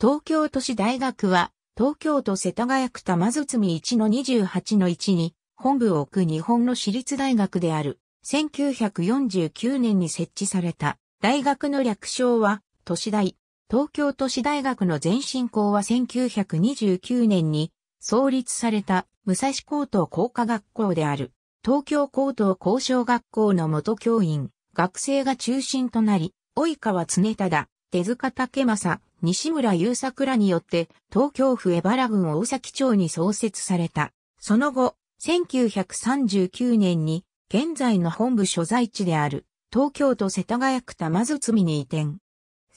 東京都市大学は、東京都世田谷区玉堤1の28の1に、本部を置く日本の私立大学である。1949年に設置された大学の略称は都市大。東京都市大学の前身校は1929年に創立された武蔵高等工科学校である東京高等工商学校の元教員、学生が中心となり、及川常忠、手塚武正、西村優作らによって東京府江原郡大崎町に創設された。その後、1939年に現在の本部所在地である東京都世田谷区玉津堤に移転。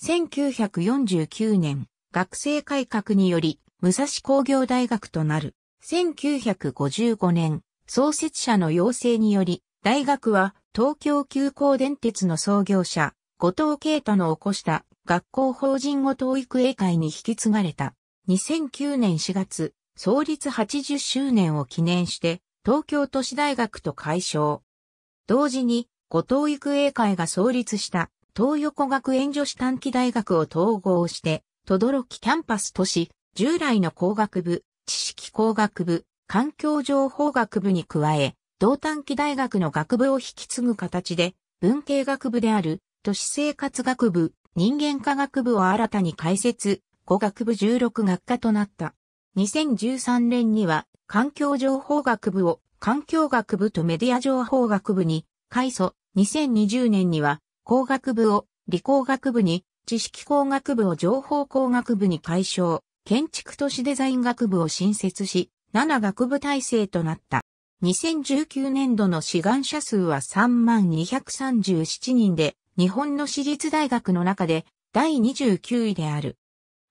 1949年、学生改革により武蔵工業大学となる。1955年、創設者の要請により、大学は東京急行電鉄の創業者、後藤慶太の起こした学校法人後教育英会に引き継がれた。2009年4月、創立80周年を記念して、東京都市大学と解消。同時に、後藤育英会が創立した東横学園女子短期大学を統合して、どろきキャンパス都市、従来の工学部、知識工学部、環境情報学部に加え、同短期大学の学部を引き継ぐ形で、文系学部である都市生活学部、人間科学部を新たに開設、語学部16学科となった。2013年には環境情報学部を環境学部とメディア情報学部に改祖、2020年には工学部を理工学部に、知識工学部を情報工学部に改称、建築都市デザイン学部を新設し、7学部体制となった。2019年度の志願者数は3237人で、日本の私立大学の中で第29位である。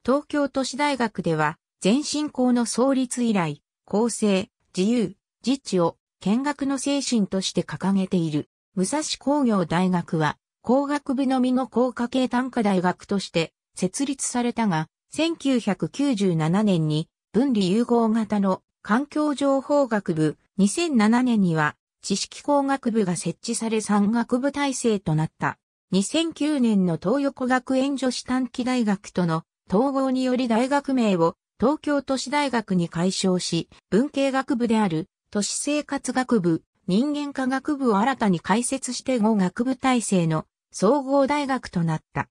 東京都市大学では、前進校の創立以来、公正、自由、自治を見学の精神として掲げている。武蔵工業大学は、工学部のみの工科系単科大学として設立されたが、1997年に分離融合型の環境情報学部、2007年には知識工学部が設置され産学部体制となった。2009年の東横学園女子短期大学との統合により大学名を東京都市大学に改称し、文系学部である都市生活学部、人間科学部を新たに開設して語学部体制の総合大学となった。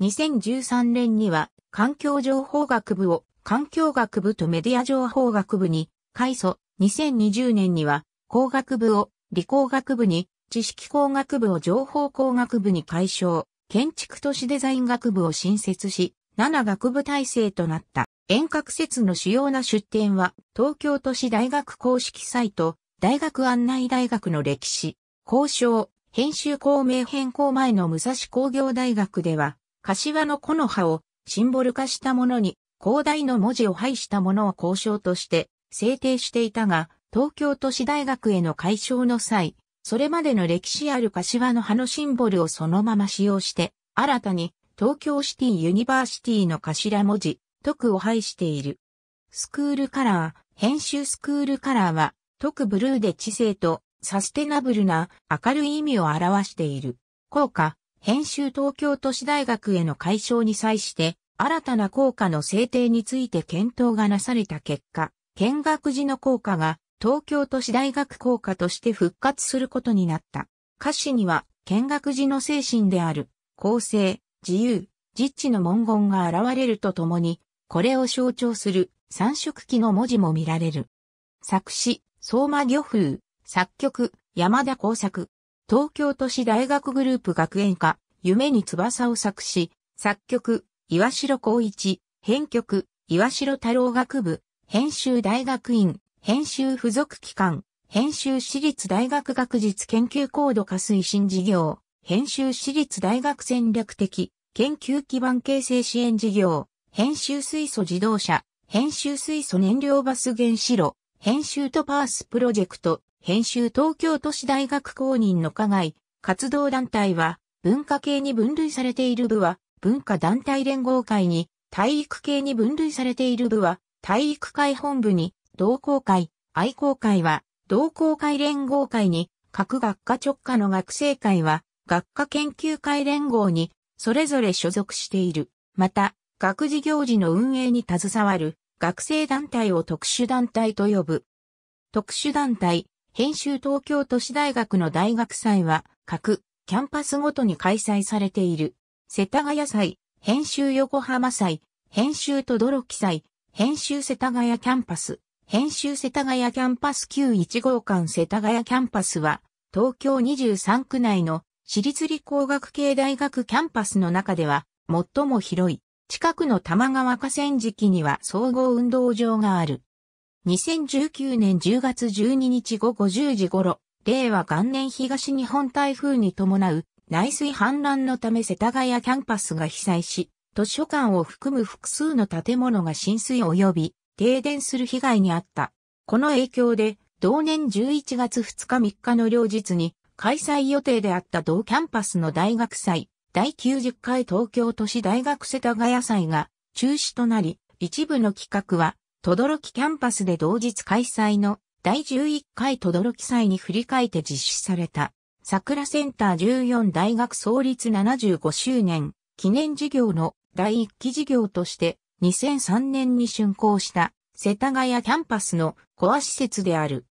2013年には環境情報学部を環境学部とメディア情報学部に改組、2020年には工学部を理工学部に知識工学部を情報工学部に改称、建築都市デザイン学部を新設し、7学部体制となった。遠隔説の主要な出展は、東京都市大学公式サイト、大学案内大学の歴史、交渉、編集校名変更前の武蔵工業大学では、柏の木の葉をシンボル化したものに、広大の文字を配したものを交渉として制定していたが、東京都市大学への解消の際、それまでの歴史ある柏の葉のシンボルをそのまま使用して、新たに東京シティユニバーシティの頭文字、特を配している。スクールカラー、編集スクールカラーは、特ブルーで知性とサステナブルな明るい意味を表している。効果、編集東京都市大学への解消に際して、新たな効果の制定について検討がなされた結果、見学時の効果が東京都市大学校歌として復活することになった。歌詞には、見学時の精神である、公正、自由、実地の文言が現れるとともに、これを象徴する三色記の文字も見られる。作詞、相馬漁風、作曲、山田耕作。東京都市大学グループ学園歌、夢に翼を作詞、作曲、岩城光一、編曲、岩城太郎学部、編集大学院、編集付属機関、編集私立大学学術研究高度化推進事業、編集私立大学戦略的、研究基盤形成支援事業、編集水素自動車、編集水素燃料バス原子炉、編集とパースプロジェクト、編集東京都市大学公認の課外、活動団体は、文化系に分類されている部は、文化団体連合会に、体育系に分類されている部は、体育会本部に、同好会、愛好会は、同好会連合会に、各学科直下の学生会は、学科研究会連合に、それぞれ所属している。また、学事行事の運営に携わる、学生団体を特殊団体と呼ぶ。特殊団体、編集東京都市大学の大学祭は、各、キャンパスごとに開催されている。世田谷祭、編集横浜祭、編集とどろき祭、編集世田谷キャンパス、編集世田谷キャンパス旧1号館世田谷キャンパスは、東京23区内の私立理工学系大学キャンパスの中では、最も広い、近くの玉川河川敷には総合運動場がある。2019年10月12日午後10時頃、令和元年東日本台風に伴う内水氾濫のため世田谷キャンパスが被災し、図書館を含む複数の建物が浸水及び停電する被害に遭った。この影響で、同年11月2日3日の両日に、開催予定であった同キャンパスの大学祭、第90回東京都市大学世田谷祭が中止となり、一部の企画は、轟キャンパスで同日開催の第11回轟祭に振り返って実施された。桜センター14大学創立75周年記念事業の第1期事業として2003年に竣工した世田谷キャンパスのコア施設である。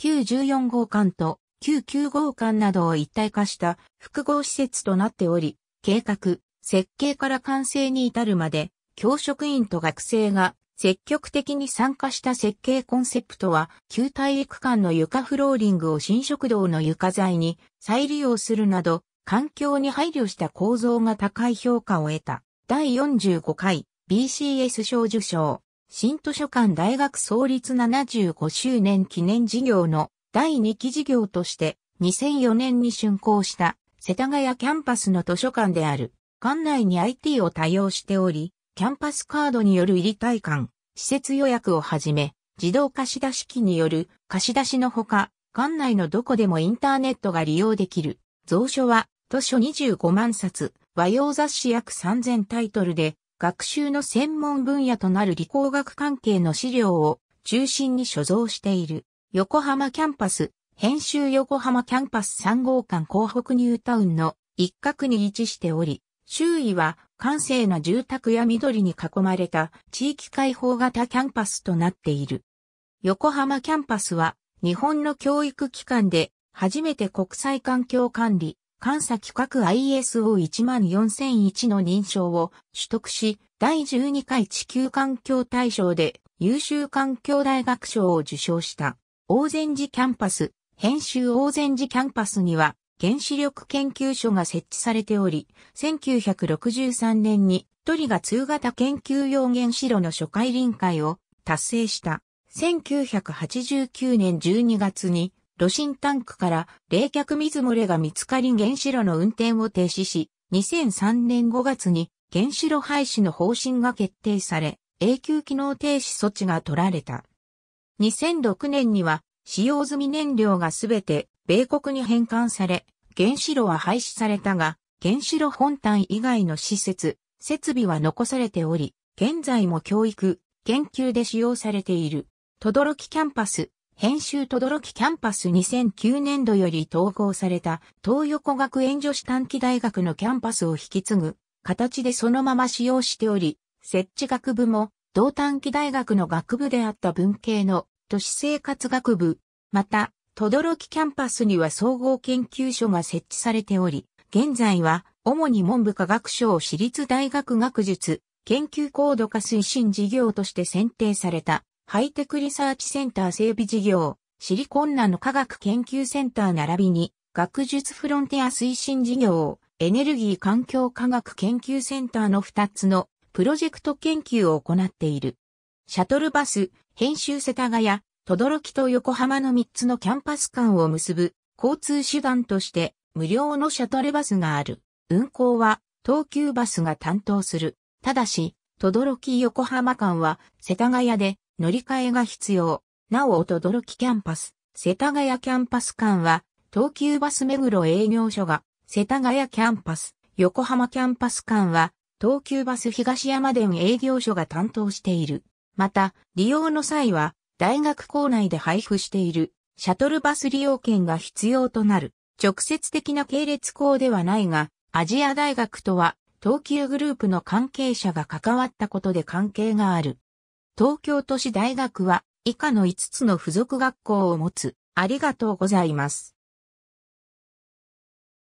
9 14号館と9 9号館などを一体化した複合施設となっており、計画、設計から完成に至るまで、教職員と学生が積極的に参加した設計コンセプトは、旧体育館の床フローリングを新食堂の床材に再利用するなど、環境に配慮した構造が高い評価を得た。第45回 BCS 賞受賞、新図書館大学創立75周年記念事業の第2期事業として2004年に竣工した世田谷キャンパスの図書館である。館内に IT を多用しており、キャンパスカードによる入り体感、施設予約をはじめ、自動貸出機による貸し出しのほか、館内のどこでもインターネットが利用できる。蔵書は、図書25万冊、和洋雑誌約3000タイトルで、学習の専門分野となる理工学関係の資料を中心に所蔵している横浜キャンパス編集横浜キャンパス3号館港北ニュータウンの一角に位置しており、周囲は閑静な住宅や緑に囲まれた地域開放型キャンパスとなっている。横浜キャンパスは日本の教育機関で初めて国際環境管理監査規格 ISO14001 の認証を取得し、第12回地球環境大賞で優秀環境大学賞を受賞した。大善寺キャンパス、編集大善寺キャンパスには原子力研究所が設置されており、1963年にトリガ2型研究用原子炉の初回臨界を達成した。1989年12月に炉心タンクから冷却水漏れが見つかり原子炉の運転を停止し、2003年5月に原子炉廃止の方針が決定され、永久機能停止措置が取られた。2006年には使用済み燃料がすべて米国に返還され、原子炉は廃止されたが、原子炉本体以外の施設、設備は残されており、現在も教育、研究で使用されている。轟キャンパス、編集とどろきキャンパス2009年度より統合された東横学園女子短期大学のキャンパスを引き継ぐ形でそのまま使用しており、設置学部も同短期大学の学部であった文系の都市生活学部、また、とどろきキャンパスには総合研究所が設置されており、現在は主に文部科学省私立大学学術研究高度化推進事業として選定されたハイテクリサーチセンター整備事業、シリコンナの科学研究センター並びに、学術フロンティア推進事業、エネルギー環境科学研究センターの2つのプロジェクト研究を行っている。シャトルバス、編集世田谷、等々力と横浜の3つのキャンパス間を結ぶ交通手段として無料のシャトルバスがある。運行は東急バスが担当する。ただし、等々力横浜間は世田谷で乗り換えが必要。なお、おとどろきキャンパス、世田谷キャンパス間は、東急バス目黒営業所が、世田谷キャンパス、横浜キャンパス間は、東急バス東山電営業所が担当している。また、利用の際は、大学構内で配布している、シャトルバス利用券が必要となる。直接的な系列校ではないが、アジア大学とは、東急グループの関係者が関わったことで関係がある。東京都市大学は以下の5つの付属学校を持つ。ありがとうございます。